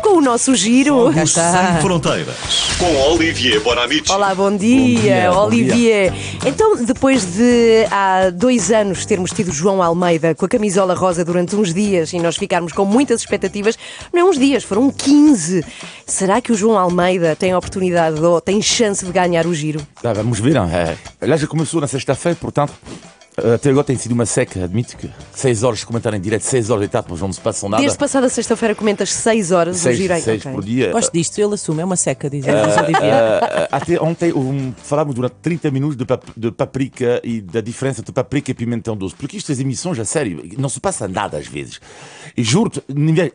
com o nosso giro. Fogos sem fronteiras. Com Olivier Bonamici. Olá, bom dia, bom dia Olivier. Bom dia. Então, depois de há dois anos termos tido João Almeida com a camisola rosa durante uns dias e nós ficarmos com muitas expectativas, não é uns dias, foram 15. Será que o João Almeida tem oportunidade ou tem chance de ganhar o giro? vamos ver. É. é. já começou na sexta-feira, portanto, até eh, agora tem sido uma seca, admito que 6 horas de comentar em direto, 6 horas deitado, mas não se passam nada. Desde passada sexta-feira comentas 6 horas seis, do girei 6 okay. por dia. Gosto disto, ele assume, é uma seca, diz uh, uh, Até ontem um, falámos durante 30 minutos de, pap de, paprika e da diferença entre paprika e pimentão doce, porque as emissões, a sério, não se passa nada às vezes. E juro-te,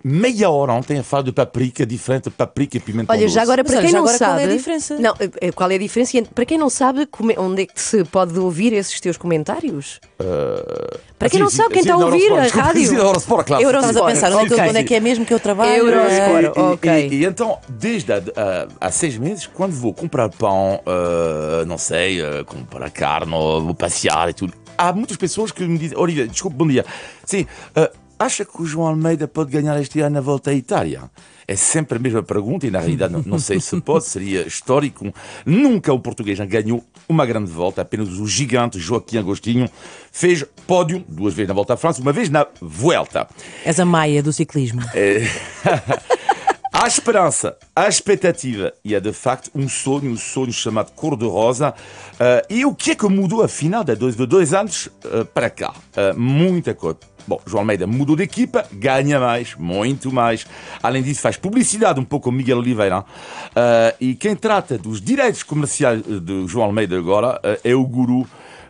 meia hora ontem a falar de paprika, diferente de paprika e pimentão Olha, doce. Olha, já agora, para mas, quem não agora, sabe. Qual é a diferença? Não, qual é a diferença? Para quem não sabe, onde é que se pode ouvir esses teus comentários? Uh... Para quem assim, não sabe, quem assim, está a ouvir a rádio. Assim, Eurosport, claro. Eurosport. Estás a pensar onde, okay. onde é que é mesmo que eu trabalho? Eurosport, ok. E, e, então, desde há, há, seis meses, quando vou comprar pão, uh, não sei, uh, comprar carne, vou passear e tudo, há muitas pessoas que me dizem: Olivia, desculpe, bom dia. Sim, uh, acha que o João Almeida pode ganhar este ano a volta à Itália? É sempre a mesma pergunta e, na realidade, não, não sei se pode, seria histórico. Nunca o português ganhou uma grande volta, apenas o gigante Joaquim Agostinho fez pódio duas vezes na Volta à França, uma vez na Vuelta. És a maia do ciclismo. É... Há esperança, há expectativa e há é, de facto um sonho, um sonho chamado cor-de-rosa. Uh, eh, e o que é que mudou afinal de dois, dois anos uh, para cá? Uh, muita coisa. Bom, João Almeida mudou de equipa, ganha mais, muito mais. Além disso, faz publicidade um pouco com Miguel Oliveira. Uh, e quem trata dos direitos comerciais eh, de João Almeida agora uh, é o guru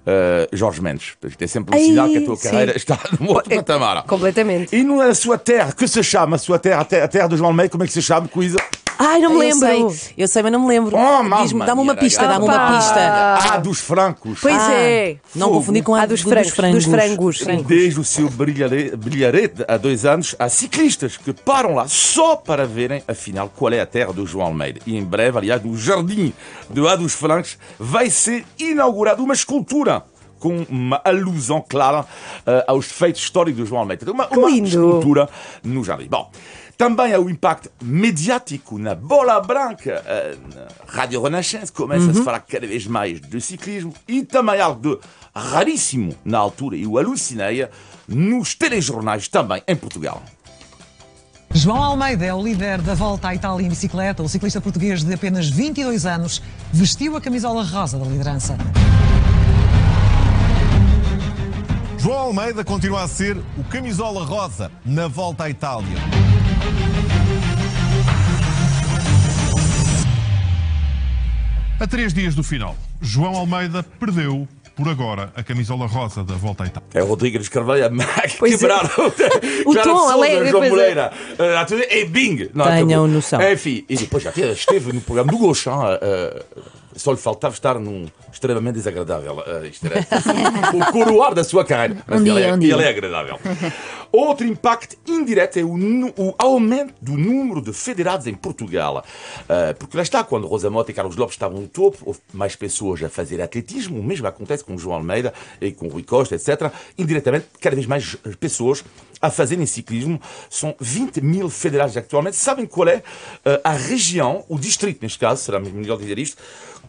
Uh, Jorge Mendes. Isto é sempre um Ai, sinal que a tua sim. carreira está no outro é, patamar. Completamente. E não é a sua terra, que se chama a sua terra, a terra do João Almeida, como é que se chama, Coisa? Ai, não me lembro. Eu é sei, eu sei mas não me lembro. Oh, Diz-me, dá-me uma pista, dá-me uma pista. Ah, dos francos. Pois ah, é. Não confundir com a ah, dos, dos, frangos, frangos. dos frangos. Desde o seu brilharete, há dois anos, há ciclistas que param lá só para verem, afinal, qual é a terra do João Almeida. E em breve, aliás, no jardim do A dos Francos, vai ser inaugurada uma escultura com uma alusão clara uh, aos feitos históricos do João Almeida. Uma, uma escultura no jardim. Bom, também há é o impacto mediático na bola branca. Eh, na Rádio Renascença começa uhum. a se falar cada vez mais de ciclismo e também algo de raríssimo na altura, e o alucineia nos telejornais também em Portugal. João Almeida é o líder da volta à Itália em bicicleta. O ciclista português de apenas 22 anos vestiu a camisola rosa da liderança. João Almeida continua a ser o camisola rosa na volta à Itália. A três dias do final, João Almeida perdeu por agora, a camisola rosa da Volta à Itália. É o Rodrigues Carvalho a é. quebrar é. o, o tom alegre. João é. Moreira, é. é Bing. Não, Tenham noção. Enfim, e depois já esteve no programa do Gauchan, uh, eh, eh, só lhe faltava estar num extremamente desagradável. Uh, isto era o coroar da sua carreira. Mas um ele, dia, é, um ele é agradável. Outro impacto indireto é o, o, aumento do número de federados em Portugal. Uh, porque lá está, quando Rosa Mota e Carlos Lopes estavam no topo, houve mais pessoas a fazer atletismo. O mesmo acontece com João Almeida e com Rui Costa, etc. Indiretamente, cada vez mais eh, pessoas a fazerem ciclismo. São 20 mil federados atualmente. Sabem qual é uh, a região, o distrito, neste caso, será melhor dizer isto,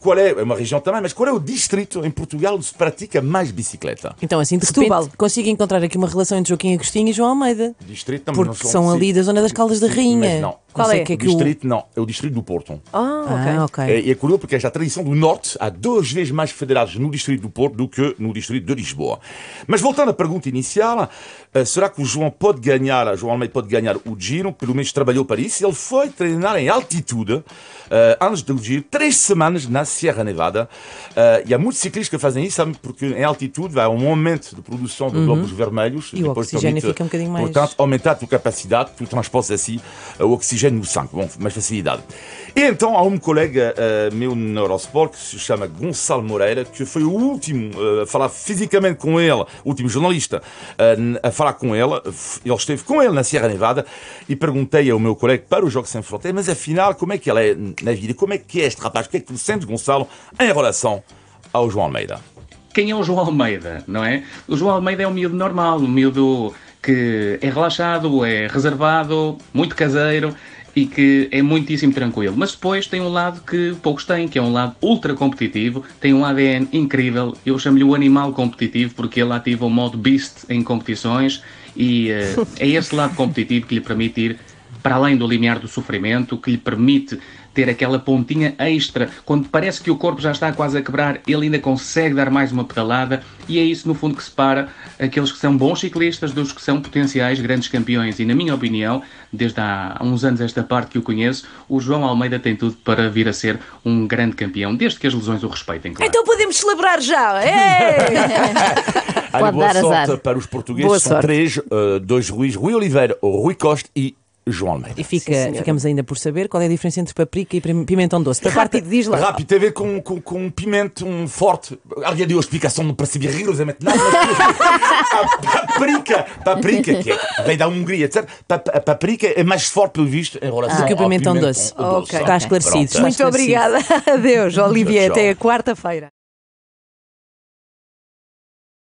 qual é, é uma região também, mas qual é o distrito em Portugal onde se pratica mais bicicleta? Então, assim, de Setúbal. consigo encontrar aqui uma relação entre Joaquim Agostinho e João Almeida. Distrito também Porque não são assim. ali da zona das Caldas da Rainha. Mas não. Qual é? que é que o- distrito não, é o distrito do Porto. Ah, Ah, ok. ok. É, e é curioso porque esta tradição do Norte há duas vezes mais federados no distrito do Porto do que no distrito de Lisboa. Mas voltando à pergunta inicial, eh, será que o João pode ganhar, João Almeida pode ganhar o Giro? Pelo menos trabalhou para isso. Ele foi treinar em altitude eh, antes do Giro, três semanas na Sierra Nevada. Uh, e há muitos ciclistas que fazem isso, sabe, porque em altitude há um aumento de produção de uhum. globos vermelhos. E, o oxigênio fica um bocadinho mais. Portanto, aumentar a tua capacidade, tu transportes assim eh, o oxigênio no sangue, bom, mais facilidade. E então há um colega uh, meu no Eurosport que se chama Gonçalo Moreira, que foi o último uh, a falar fisicamente com ele, o último jornalista a falar com ele. Ele esteve com ele na Sierra Nevada e perguntei ao meu colega para o Jogo Sem Fronteiras, mas afinal, como é que ela é na vida? Como é que é este rapaz? O que é que tu sentes, Gonçalo? Gonçalo em relação ao João Almeida. Quem é o João Almeida, não é? O João Almeida é um miúdo normal, um miúdo que é relaxado, é reservado, muito caseiro e que é muitíssimo tranquilo. Mas depois tem um lado que poucos têm, que é um lado ultra competitivo, tem um ADN incrível. Eu chamo-lhe o animal competitivo porque ele ativa o modo beast em competições e uh, é esse lado competitivo que lhe permite ir para além do limiar do sofrimento, que lhe permite ter aquela pontinha extra. Quando parece que o corpo já está quase a quebrar, ele ainda consegue dar mais uma pedalada e é isso, no fundo, que separa aqueles que são bons ciclistas dos que são potenciais grandes campeões. E, na minha opinião, desde há uns anos esta parte que o conheço, o João Almeida tem tudo para vir a ser um grande campeão, desde que as lesões o respeitem, claro. Então podemos celebrar já! Olha, boa sorte azar. para os portugueses. Boa São sorte. três, uh, dois Ruiz, Rui Oliveira, Rui Costa e João Almeida. E fica, Sim, ficamos ainda por saber qual é a diferença entre paprika e pimentão doce. Para rápido, parte, diz lá. Rápido, tem a ver com, com, com um pimento um forte. Alguém deu a explicação, não percebi rigorosamente nada. a paprika, paprika, que é, vem da Hungria, etc. A paprika é mais forte, pelo visto, em relação ah, ao pimentão, pimentão doce. doce. Okay. Está esclarecido. Pronto. Muito Está esclarecido. obrigada. Adeus, Olivier. Até a quarta-feira.